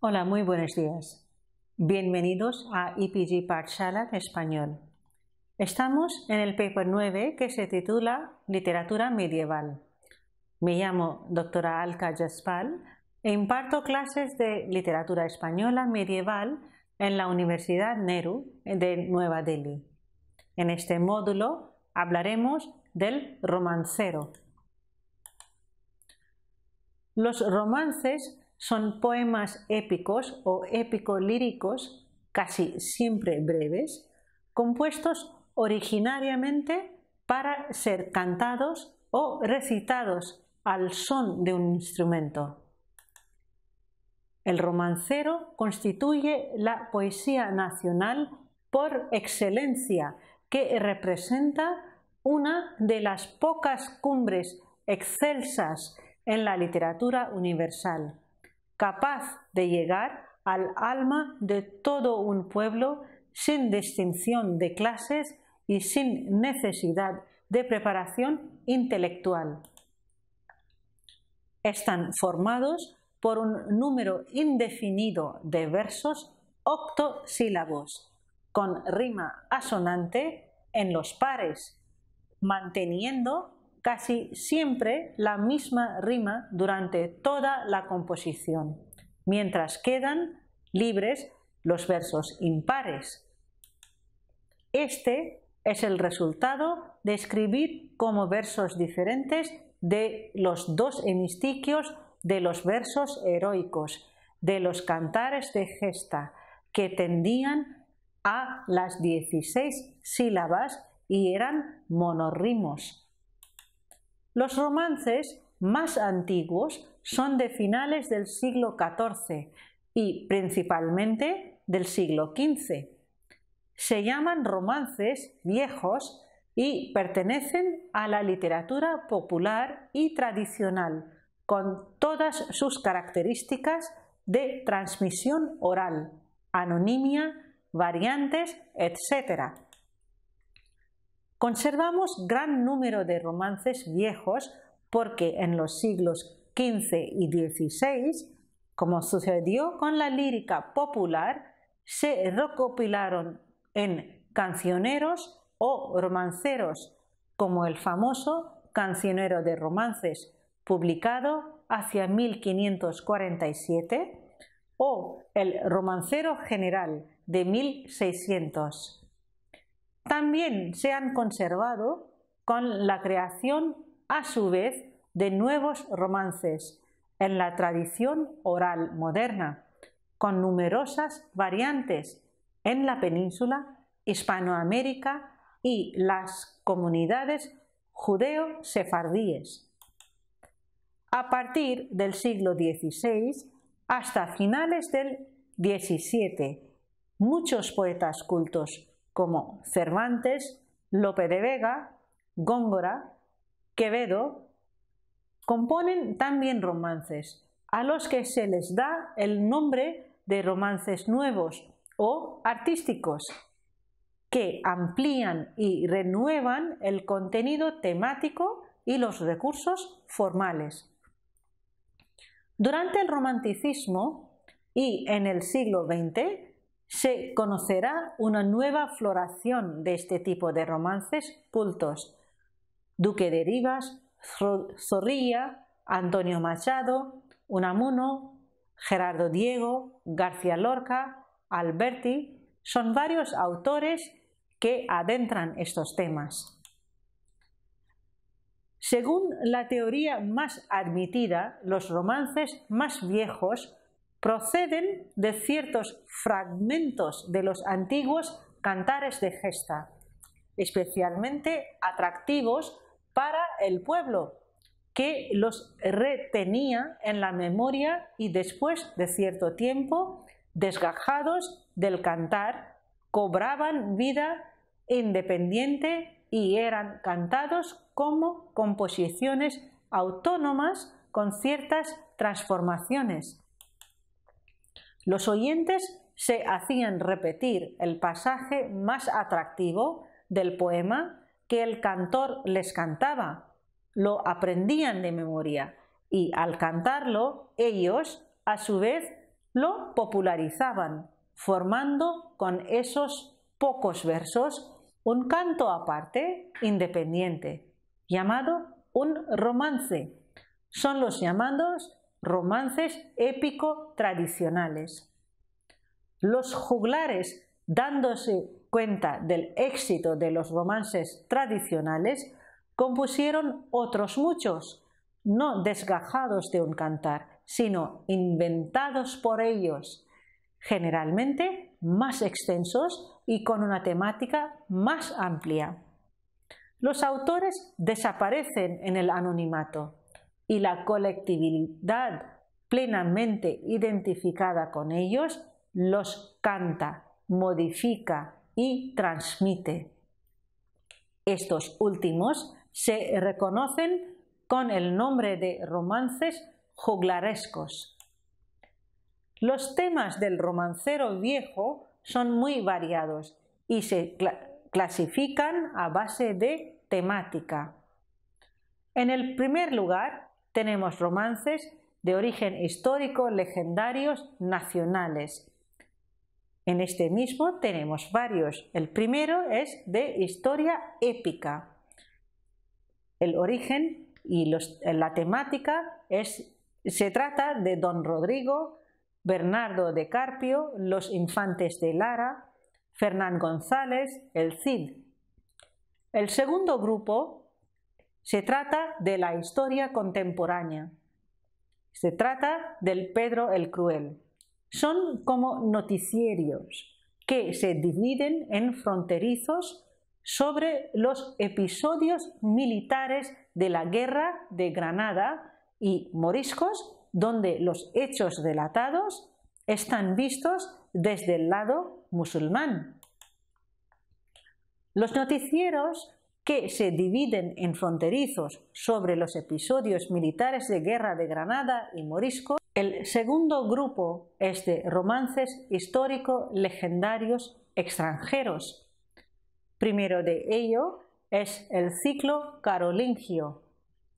Hola, muy buenos días. Bienvenidos a EPG Parchala en español. Estamos en el paper 9 que se titula Literatura medieval. Me llamo doctora Alka Jaspal e imparto clases de literatura española medieval en la Universidad Neru de Nueva Delhi. En este módulo hablaremos del romancero. Los romances son poemas épicos o épico-líricos, casi siempre breves, compuestos originariamente para ser cantados o recitados al son de un instrumento. El romancero constituye la poesía nacional por excelencia, que representa una de las pocas cumbres excelsas en la literatura universal capaz de llegar al alma de todo un pueblo sin distinción de clases y sin necesidad de preparación intelectual. Están formados por un número indefinido de versos octosílabos, con rima asonante en los pares, manteniendo casi siempre la misma rima durante toda la composición, mientras quedan libres los versos impares. Este es el resultado de escribir como versos diferentes de los dos hemistiquios de los versos heroicos, de los cantares de gesta, que tendían a las 16 sílabas y eran monorrimos los romances más antiguos son de finales del siglo XIV y principalmente del siglo XV. Se llaman romances viejos y pertenecen a la literatura popular y tradicional, con todas sus características de transmisión oral, anonimia, variantes, etc. Conservamos gran número de romances viejos porque en los siglos XV y XVI, como sucedió con la lírica popular, se recopilaron en cancioneros o romanceros, como el famoso Cancionero de Romances, publicado hacia 1547, o el Romancero General de 1600 también se han conservado con la creación, a su vez, de nuevos romances en la tradición oral moderna, con numerosas variantes en la península, Hispanoamérica y las comunidades judeo-sefardíes. A partir del siglo XVI hasta finales del XVII, muchos poetas cultos como Cervantes, Lope de Vega, Góngora, Quevedo, componen también romances, a los que se les da el nombre de romances nuevos o artísticos, que amplían y renuevan el contenido temático y los recursos formales. Durante el romanticismo y en el siglo XX se conocerá una nueva floración de este tipo de romances pultos. Duque de Rivas, Zorrilla, Antonio Machado, Unamuno, Gerardo Diego, García Lorca, Alberti, son varios autores que adentran estos temas. Según la teoría más admitida, los romances más viejos proceden de ciertos fragmentos de los antiguos cantares de gesta, especialmente atractivos para el pueblo, que los retenía en la memoria y después de cierto tiempo, desgajados del cantar, cobraban vida independiente y eran cantados como composiciones autónomas con ciertas transformaciones los oyentes se hacían repetir el pasaje más atractivo del poema que el cantor les cantaba. Lo aprendían de memoria y al cantarlo ellos, a su vez, lo popularizaban, formando con esos pocos versos un canto aparte independiente, llamado un romance. Son los llamados romances épico tradicionales. Los juglares, dándose cuenta del éxito de los romances tradicionales, compusieron otros muchos, no desgajados de un cantar, sino inventados por ellos, generalmente más extensos y con una temática más amplia. Los autores desaparecen en el anonimato, y la colectividad plenamente identificada con ellos los canta, modifica y transmite. Estos últimos se reconocen con el nombre de romances juglarescos. Los temas del romancero viejo son muy variados y se clasifican a base de temática. En el primer lugar tenemos romances de origen histórico, legendarios, nacionales. En este mismo tenemos varios. El primero es de historia épica. El origen y la temática es, se trata de Don Rodrigo, Bernardo de Carpio, los infantes de Lara, Fernán González, el Cid. El segundo grupo se trata de la historia contemporánea. Se trata del Pedro el Cruel. Son como noticieros que se dividen en fronterizos sobre los episodios militares de la guerra de Granada y Moriscos, donde los hechos delatados están vistos desde el lado musulmán. Los noticieros que se dividen en fronterizos sobre los episodios militares de guerra de Granada y Morisco. El segundo grupo es de romances histórico legendarios extranjeros. Primero de ello es el ciclo carolingio.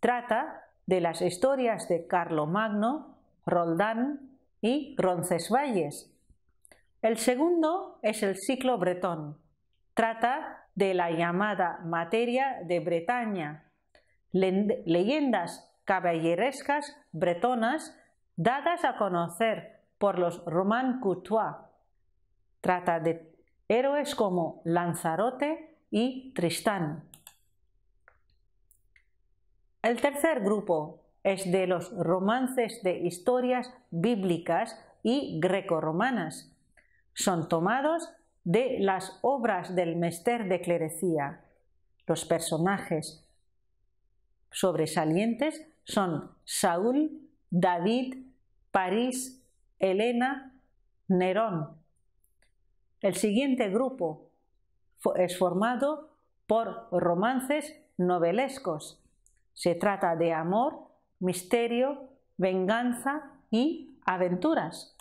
Trata de las historias de Carlomagno, Roldán y Roncesvalles. El segundo es el ciclo bretón. Trata de la llamada materia de Bretaña, leyendas caballerescas bretonas dadas a conocer por los Roman Courtois. Trata de héroes como Lanzarote y Tristán. El tercer grupo es de los romances de historias bíblicas y grecorromanas. Son tomados de las obras del Mester de Clerecía. Los personajes sobresalientes son Saúl, David, París, elena Nerón. El siguiente grupo es formado por romances novelescos. Se trata de amor, misterio, venganza y aventuras.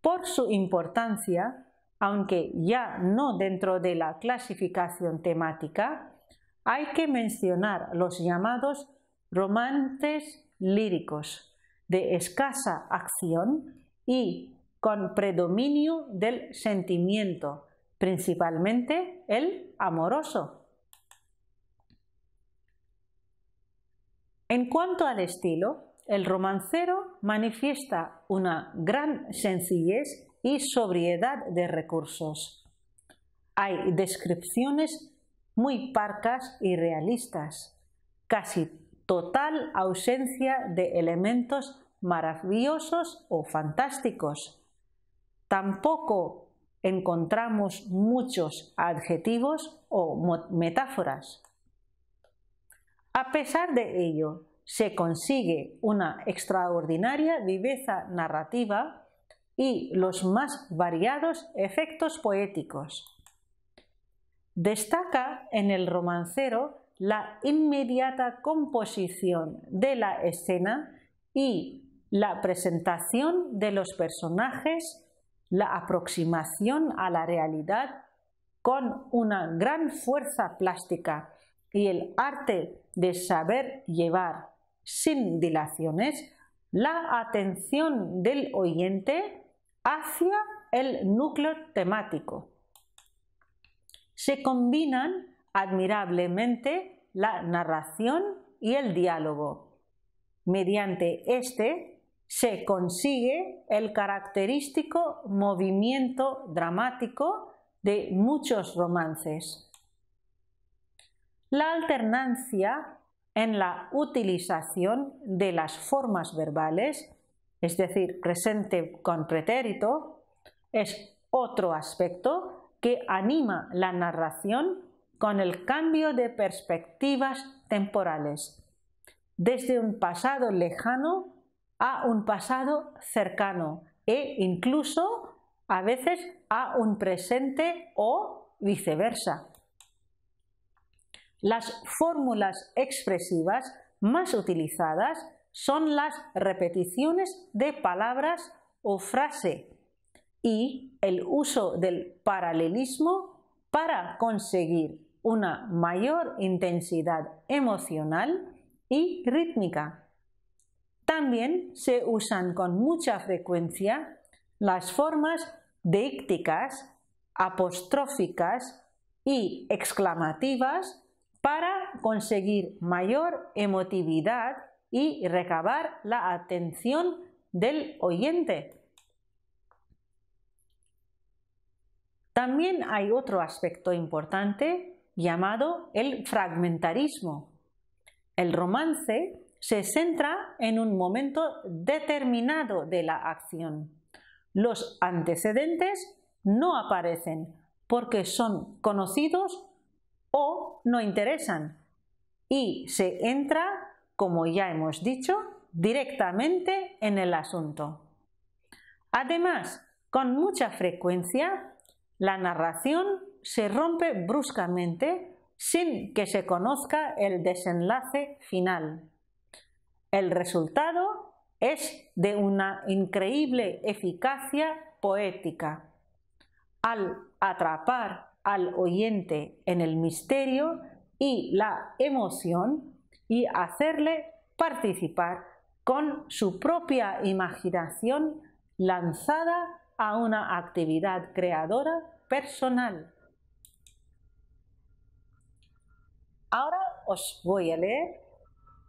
Por su importancia, aunque ya no dentro de la clasificación temática, hay que mencionar los llamados romances líricos, de escasa acción y con predominio del sentimiento, principalmente el amoroso. En cuanto al estilo, el romancero manifiesta una gran sencillez y sobriedad de recursos. Hay descripciones muy parcas y realistas, casi total ausencia de elementos maravillosos o fantásticos. Tampoco encontramos muchos adjetivos o metáforas. A pesar de ello, se consigue una extraordinaria viveza narrativa y los más variados efectos poéticos. Destaca en el romancero la inmediata composición de la escena y la presentación de los personajes, la aproximación a la realidad con una gran fuerza plástica y el arte de saber llevar sin dilaciones la atención del oyente hacia el núcleo temático. Se combinan admirablemente la narración y el diálogo. Mediante este se consigue el característico movimiento dramático de muchos romances. La alternancia en la utilización de las formas verbales es decir, presente con pretérito, es otro aspecto que anima la narración con el cambio de perspectivas temporales, desde un pasado lejano a un pasado cercano e incluso a veces a un presente o viceversa. Las fórmulas expresivas más utilizadas son las repeticiones de palabras o frase y el uso del paralelismo para conseguir una mayor intensidad emocional y rítmica. También se usan con mucha frecuencia las formas deícticas, apostróficas y exclamativas para conseguir mayor emotividad y recabar la atención del oyente. También hay otro aspecto importante llamado el fragmentarismo. El romance se centra en un momento determinado de la acción. Los antecedentes no aparecen porque son conocidos o no interesan y se entra como ya hemos dicho, directamente en el asunto. Además, con mucha frecuencia, la narración se rompe bruscamente sin que se conozca el desenlace final. El resultado es de una increíble eficacia poética. Al atrapar al oyente en el misterio y la emoción, y hacerle participar con su propia imaginación lanzada a una actividad creadora personal. Ahora os voy a leer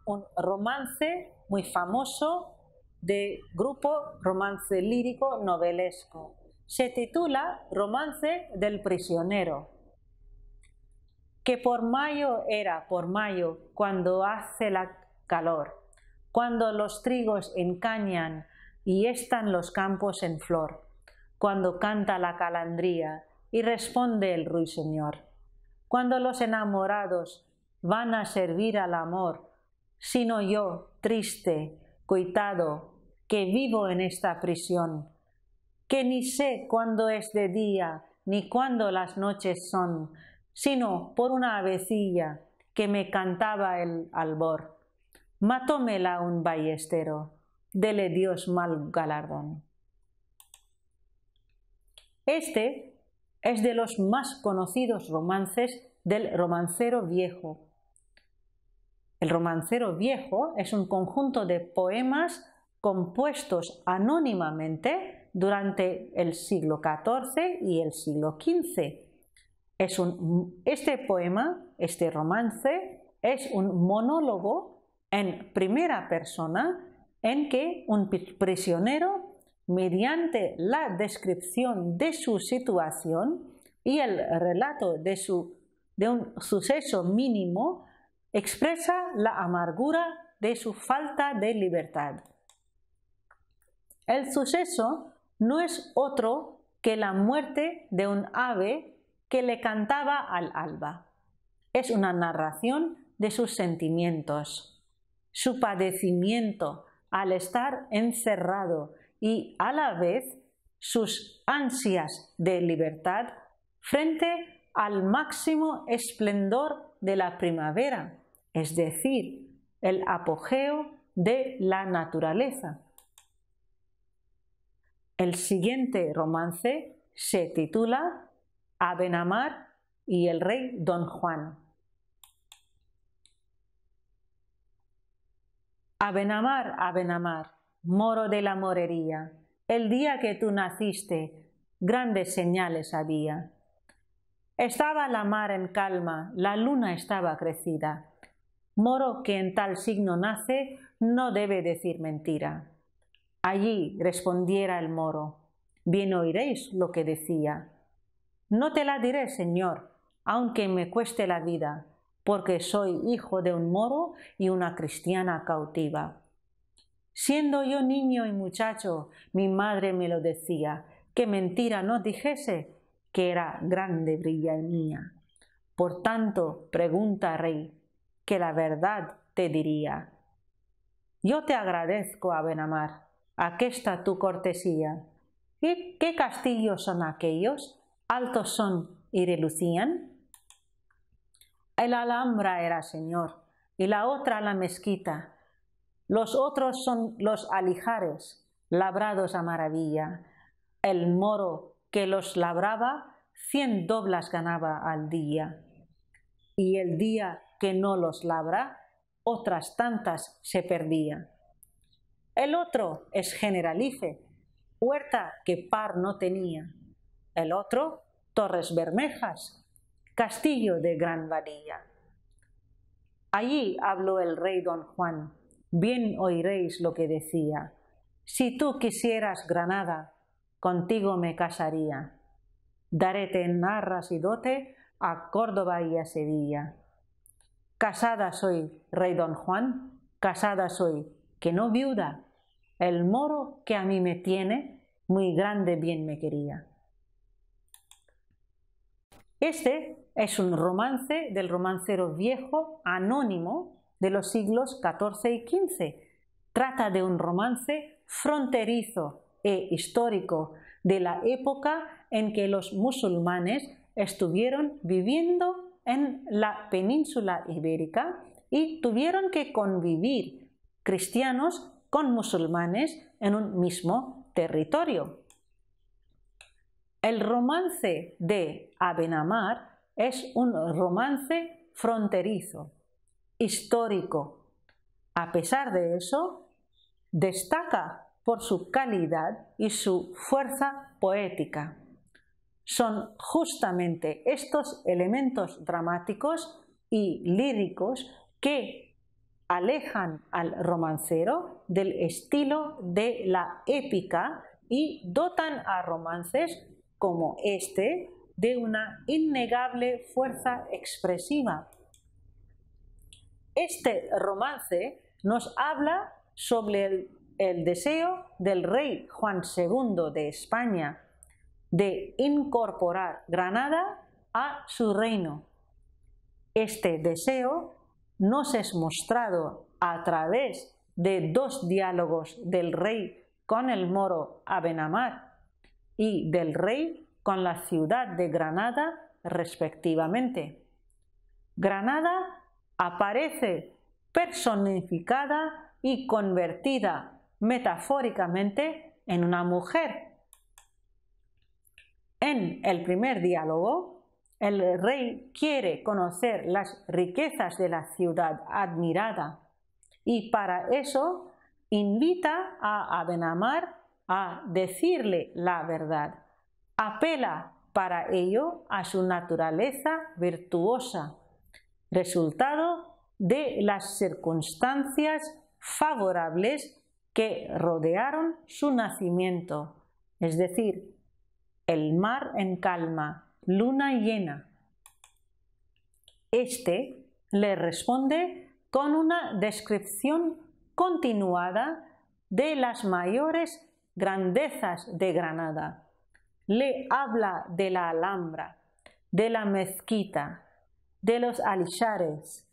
un romance muy famoso de grupo romance lírico novelesco. Se titula Romance del prisionero que por mayo era, por mayo, cuando hace la calor, cuando los trigos encañan y están los campos en flor, cuando canta la calandría y responde el ruiseñor, cuando los enamorados van a servir al amor, sino yo, triste, coitado, que vivo en esta prisión, que ni sé cuándo es de día, ni cuándo las noches son, sino por una avecilla que me cantaba el albor. Matómela un ballestero, dele Dios mal galardón. Este es de los más conocidos romances del romancero viejo. El romancero viejo es un conjunto de poemas compuestos anónimamente durante el siglo XIV y el siglo XV este poema, este romance, es un monólogo en primera persona en que un prisionero, mediante la descripción de su situación y el relato de, de un suceso mínimo, expresa la amargura de su falta de libertad. El suceso no es otro que la muerte de un ave que le cantaba al alba. Es una narración de sus sentimientos, su padecimiento al estar encerrado y a la vez sus ansias de libertad frente al máximo esplendor de la primavera, es decir, el apogeo de la naturaleza. El siguiente romance se titula Abenamar y el rey Don Juan. Abenamar, Abenamar, moro de la morería, el día que tú naciste, grandes señales había. Estaba la mar en calma, la luna estaba crecida. Moro que en tal signo nace no debe decir mentira. Allí respondiera el moro, bien oiréis lo que decía. No te la diré, Señor, aunque me cueste la vida, porque soy hijo de un moro y una cristiana cautiva. Siendo yo niño y muchacho, mi madre me lo decía, que mentira no dijese, que era grande brilla mía. Por tanto, pregunta, rey, que la verdad te diría. Yo te agradezco, Abenamar, aquesta tu cortesía. y qué castillos son aquellos altos son y relucían. El Alhambra era señor y la otra la mezquita. Los otros son los alijares, labrados a maravilla. El moro que los labraba, cien doblas ganaba al día. Y el día que no los labra, otras tantas se perdían El otro es generalife, huerta que par no tenía el otro Torres Bermejas, castillo de Gran varilla Allí habló el rey don Juan, bien oiréis lo que decía. Si tú quisieras Granada, contigo me casaría. Daréte en y dote a Córdoba y a Sevilla. Casada soy, rey don Juan, casada soy, que no viuda. El moro que a mí me tiene, muy grande bien me quería. Este es un romance del romancero viejo anónimo de los siglos XIV y XV. Trata de un romance fronterizo e histórico de la época en que los musulmanes estuvieron viviendo en la península ibérica y tuvieron que convivir cristianos con musulmanes en un mismo territorio. El romance de Abenamar es un romance fronterizo, histórico. A pesar de eso, destaca por su calidad y su fuerza poética. Son justamente estos elementos dramáticos y líricos que alejan al romancero del estilo de la épica y dotan a romances como este de una innegable fuerza expresiva. Este romance nos habla sobre el, deseo del rey Juan II de España de incorporar Granada a su reino. Este deseo nos es mostrado a través de dos diálogos del rey con el moro Abenamar y del rey con la ciudad de Granada respectivamente. Granada aparece personificada y convertida metafóricamente en una mujer. En el primer diálogo, el rey quiere conocer las riquezas de la ciudad admirada y para eso invita a Abenamar a decirle la verdad. Apela para ello a su naturaleza virtuosa, resultado de las circunstancias favorables que rodearon su nacimiento, es decir, el mar en calma, luna llena. Este le responde con una descripción continuada de las mayores grandezas de Granada. Le habla de la Alhambra, de la mezquita, de los alchares.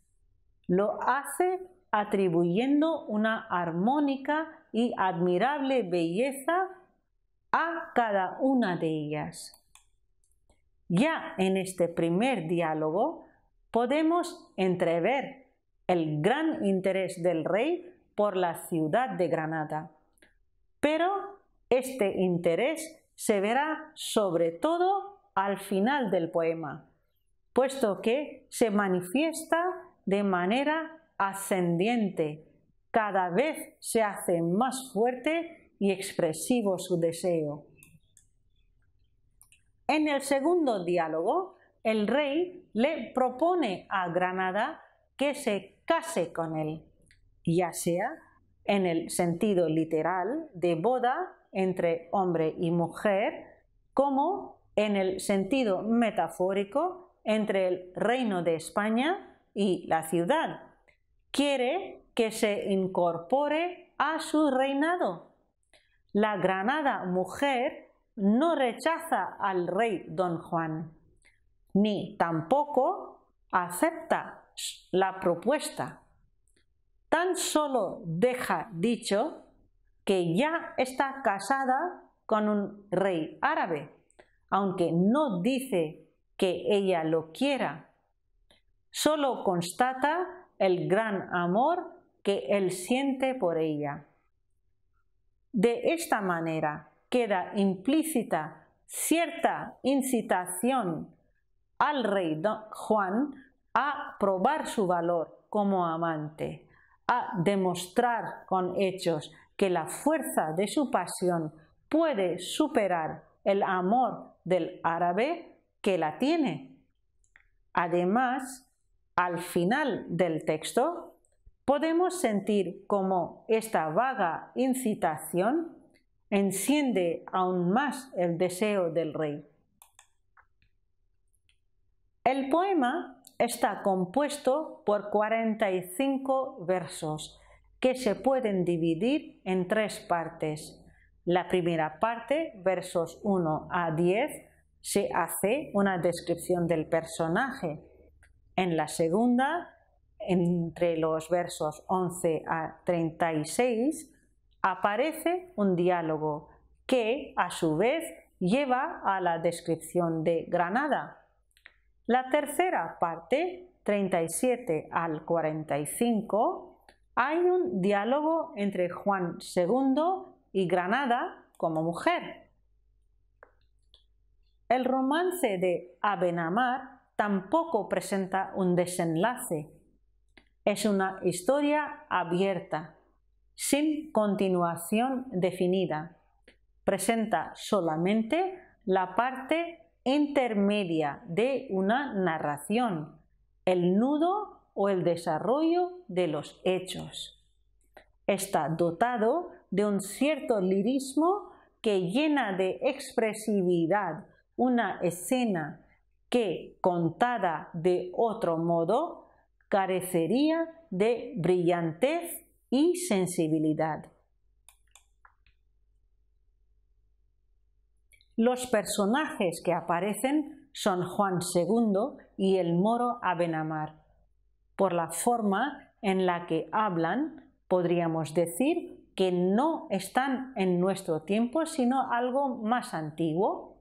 Lo hace atribuyendo una armónica y admirable belleza a cada una de ellas. Ya en este primer diálogo podemos entrever el gran interés del rey por la ciudad de Granada, pero este interés se verá sobre todo al final del poema, puesto que se manifiesta de manera ascendiente. Cada vez se hace más fuerte y expresivo su deseo. En el segundo diálogo, el rey le propone a Granada que se case con él, ya sea en el sentido literal de boda entre hombre y mujer, como en el sentido metafórico entre el reino de España y la ciudad. Quiere que se incorpore a su reinado. La Granada mujer no rechaza al rey don Juan, ni tampoco acepta la propuesta. Tan solo deja dicho que ya está casada con un rey árabe, aunque no dice que ella lo quiera. Solo constata el gran amor que él siente por ella. De esta manera queda implícita cierta incitación al rey Juan a probar su valor como amante, a demostrar con hechos que la fuerza de su pasión puede superar el amor del árabe que la tiene. Además, al final del texto, podemos sentir cómo esta vaga incitación enciende aún más el deseo del rey. El poema está compuesto por 45 versos que se pueden dividir en tres partes. La primera parte, versos 1 a 10, se hace una descripción del personaje. En la segunda, entre los versos 11 a 36, aparece un diálogo que, a su vez, lleva a la descripción de Granada. La tercera parte, 37 al 45, hay un diálogo entre Juan II y Granada como mujer. El romance de Abenamar tampoco presenta un desenlace. Es una historia abierta, sin continuación definida. Presenta solamente la parte intermedia de una narración, el nudo o el desarrollo de los hechos. Está dotado de un cierto lirismo que llena de expresividad una escena que, contada de otro modo, carecería de brillantez y sensibilidad. Los personajes que aparecen son Juan II y el moro Abenamar por la forma en la que hablan, podríamos decir que no están en nuestro tiempo, sino algo más antiguo.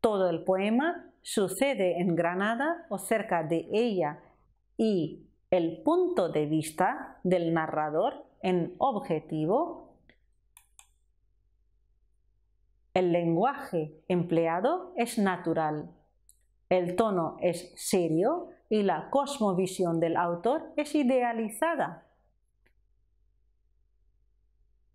Todo el poema sucede en Granada o cerca de ella y el punto de vista del narrador en objetivo, el lenguaje empleado es natural, el tono es serio y la cosmovisión del autor es idealizada.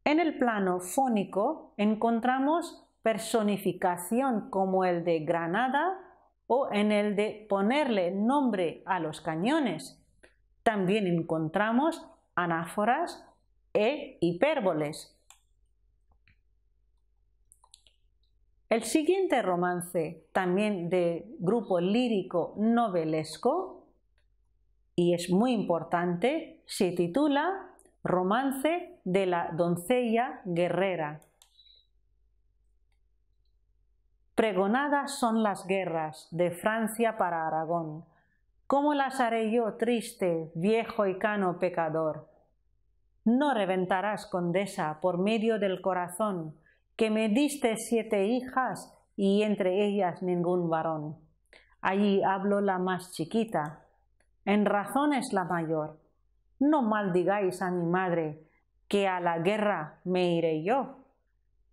En el plano fónico encontramos personificación como el de Granada o en el de ponerle nombre a los cañones. También encontramos anáforas e hipérboles. El siguiente romance, también de grupo lírico novelesco, y es muy importante, se titula Romance de la doncella guerrera. Pregonadas son las guerras de Francia para Aragón. ¿Cómo las haré yo, triste, viejo y cano pecador? No reventarás, condesa, por medio del corazón, que me diste siete hijas y entre ellas ningún varón. Allí hablo la más chiquita. En razón es la mayor. No maldigáis a mi madre, que a la guerra me iré yo.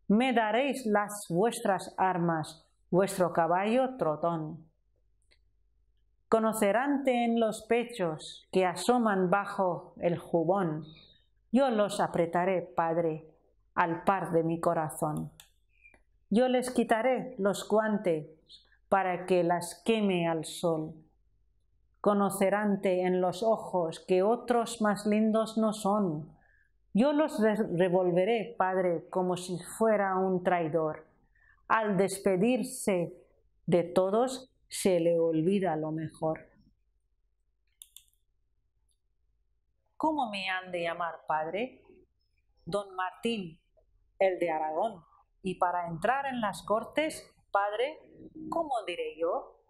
Me daréis las vuestras armas, vuestro caballo trotón. Conoceránte en los pechos que asoman bajo el jubón. Yo los apretaré, padre, al par de mi corazón. Yo les quitaré los guantes para que las queme al sol. Conoceránte en los ojos que otros más lindos no son. Yo los revolveré, Padre, como si fuera un traidor. Al despedirse de todos, se le olvida lo mejor. ¿Cómo me han de llamar, Padre? Don Martín, el de Aragón. Y para entrar en las cortes, padre, ¿cómo diré yo?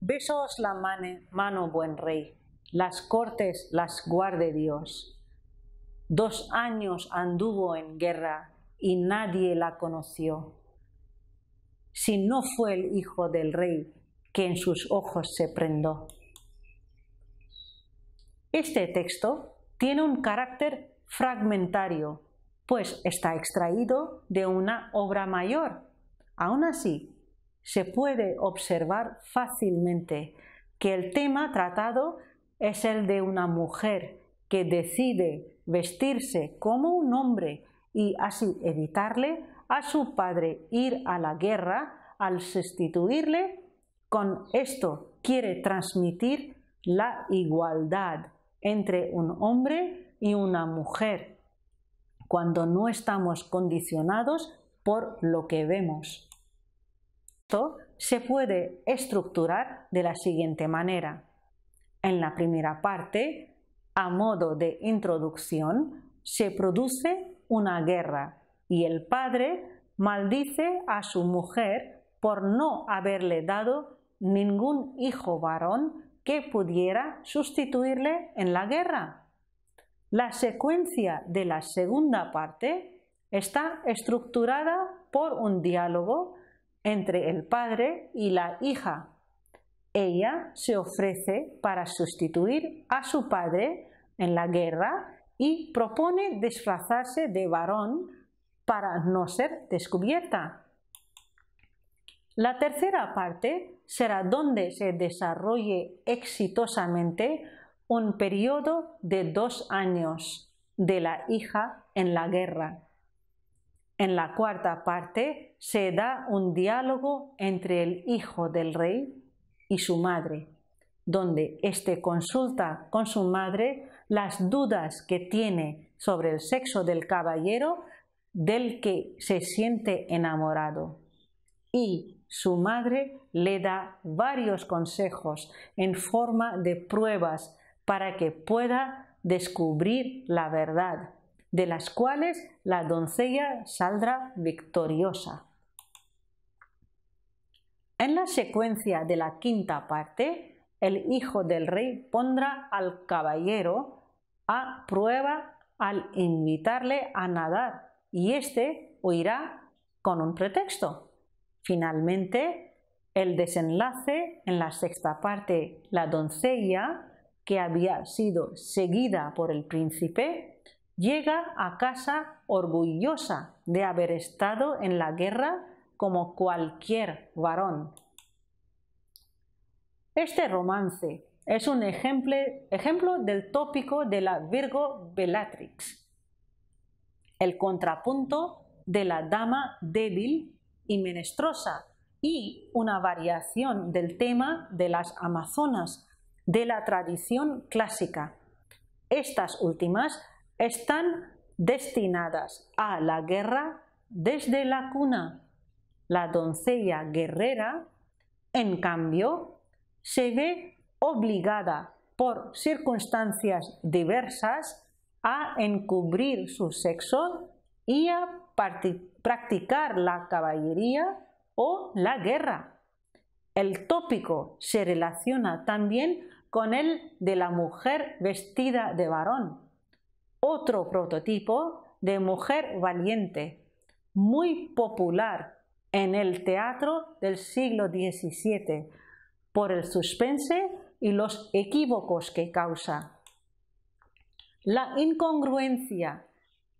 Besos la mano, buen rey, las cortes las guarde Dios. Dos años anduvo en guerra y nadie la conoció. Si no fue el hijo del rey que en sus ojos se prendó. Este texto tiene un carácter fragmentario pues está extraído de una obra mayor. Aún así, se puede observar fácilmente que el tema tratado es el de una mujer que decide vestirse como un hombre y así evitarle a su padre ir a la guerra al sustituirle. Con esto quiere transmitir la igualdad entre un hombre y una mujer cuando no estamos condicionados por lo que vemos. Esto se puede estructurar de la siguiente manera. En la primera parte, a modo de introducción, se produce una guerra y el padre maldice a su mujer por no haberle dado ningún hijo varón que pudiera sustituirle en la guerra. La secuencia de la segunda parte está estructurada por un diálogo entre el padre y la hija. Ella se ofrece para sustituir a su padre en la guerra y propone disfrazarse de varón para no ser descubierta. La tercera parte será donde se desarrolle exitosamente un periodo de dos años de la hija en la guerra. En la cuarta parte se da un diálogo entre el hijo del rey y su madre, donde éste consulta con su madre las dudas que tiene sobre el sexo del caballero del que se siente enamorado. Y su madre le da varios consejos en forma de pruebas para que pueda descubrir la verdad, de las cuales la doncella saldrá victoriosa. En la secuencia de la quinta parte, el hijo del rey pondrá al caballero a prueba al invitarle a nadar y éste huirá con un pretexto. Finalmente, el desenlace en la sexta parte, la doncella que había sido seguida por el príncipe, llega a casa orgullosa de haber estado en la guerra como cualquier varón. Este romance es un ejemplo, ejemplo del tópico de la Virgo Bellatrix, el contrapunto de la dama débil y menestrosa y una variación del tema de las amazonas de la tradición clásica. Estas últimas están destinadas a la guerra desde la cuna. La doncella guerrera, en cambio, se ve obligada por circunstancias diversas a encubrir su sexo y a practicar la caballería o la guerra. El tópico se relaciona también con el de la mujer vestida de varón, otro prototipo de mujer valiente, muy popular en el teatro del siglo XVII por el suspense y los equívocos que causa. La incongruencia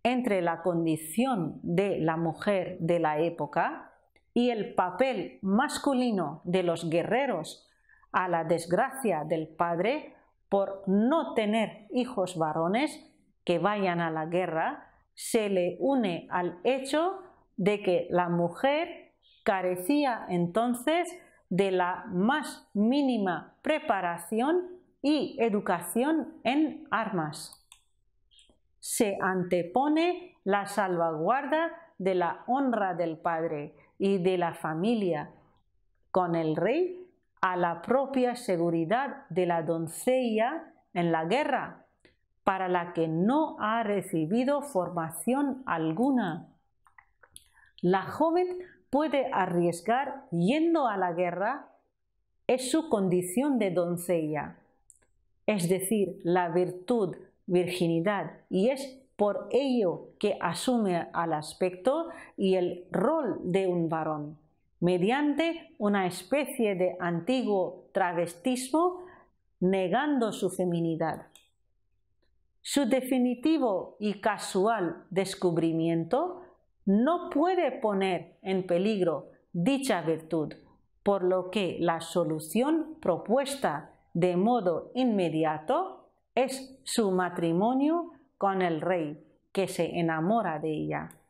entre la condición de la mujer de la época y el papel masculino de los guerreros a la desgracia del padre por no tener hijos varones que vayan a la guerra, se le une al hecho de que la mujer carecía entonces de la más mínima preparación y educación en armas. Se antepone la salvaguarda de la honra del padre y de la familia con el rey a la propia seguridad de la doncella en la guerra, para la que no ha recibido formación alguna. La joven puede arriesgar yendo a la guerra, es su condición de doncella, es decir, la virtud, virginidad, y es por ello que asume al aspecto y el rol de un varón mediante una especie de antiguo travestismo negando su feminidad. Su definitivo y casual descubrimiento no puede poner en peligro dicha virtud, por lo que la solución propuesta de modo inmediato es su matrimonio con el rey, que se enamora de ella.